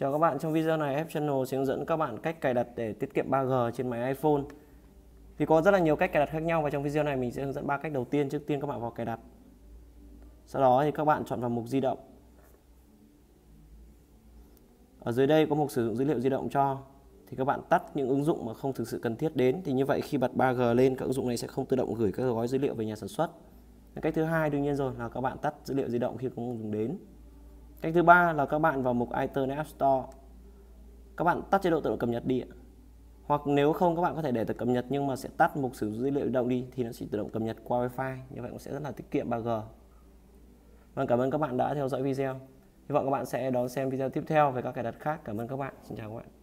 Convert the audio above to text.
Chào các bạn, trong video này F Channel sẽ hướng dẫn các bạn cách cài đặt để tiết kiệm 3G trên máy iPhone. Thì có rất là nhiều cách cài đặt khác nhau và trong video này mình sẽ hướng dẫn ba cách đầu tiên. Trước tiên các bạn vào cài đặt. Sau đó thì các bạn chọn vào mục di động. Ở dưới đây có mục sử dụng dữ liệu di động cho thì các bạn tắt những ứng dụng mà không thực sự cần thiết đến thì như vậy khi bật 3G lên các ứng dụng này sẽ không tự động gửi các gói dữ liệu về nhà sản xuất. Cách thứ hai đương nhiên rồi là các bạn tắt dữ liệu di động khi không dùng đến. Cách thứ ba là các bạn vào mục iTunes App Store. Các bạn tắt chế độ tự động cập nhật đi. Hoặc nếu không các bạn có thể để tự cập nhật nhưng mà sẽ tắt mục sử dụng dữ liệu động đi thì nó sẽ tự động cập nhật qua Wi-Fi. Như vậy cũng sẽ rất là tiết kiệm 3G. Vâng, cảm ơn các bạn đã theo dõi video. Hy vọng các bạn sẽ đón xem video tiếp theo về các cài đặt khác. Cảm ơn các bạn. Xin chào các bạn.